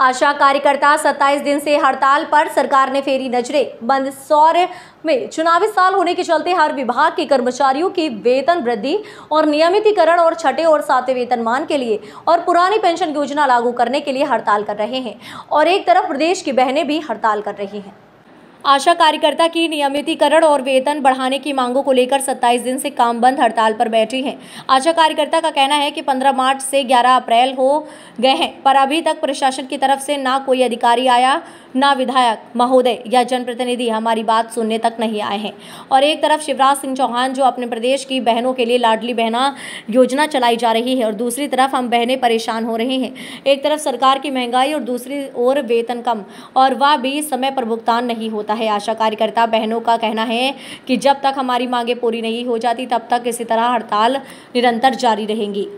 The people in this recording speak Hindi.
आशा कार्यकर्ता 27 दिन से हड़ताल पर सरकार ने फेरी नजरें बंद सौर में चुनावी साल होने के चलते हर विभाग के कर्मचारियों की वेतन वृद्धि और नियमितीकरण और छठे और सातवें वेतनमान के लिए और पुरानी पेंशन योजना लागू करने के लिए हड़ताल कर रहे हैं और एक तरफ प्रदेश की बहनें भी हड़ताल कर रही हैं आशा कार्यकर्ता की नियमितीकरण और वेतन बढ़ाने की मांगों को लेकर 27 दिन से काम बंद हड़ताल पर बैठी हैं आशा कार्यकर्ता का कहना है कि 15 मार्च से 11 अप्रैल हो गए हैं पर अभी तक प्रशासन की तरफ से ना कोई अधिकारी आया ना विधायक महोदय या जनप्रतिनिधि हमारी बात सुनने तक नहीं आए हैं और एक तरफ शिवराज सिंह चौहान जो अपने प्रदेश की बहनों के लिए लाडली बहना योजना चलाई जा रही है और दूसरी तरफ हम बहनें परेशान हो रहे हैं एक तरफ सरकार की महंगाई और दूसरी ओर वेतन कम और वह भी समय पर भुगतान नहीं होता सकता है आशा कार्यकर्ता बहनों का कहना है कि जब तक हमारी मांगें पूरी नहीं हो जाती तब तक इसी तरह हड़ताल निरंतर जारी रहेंगी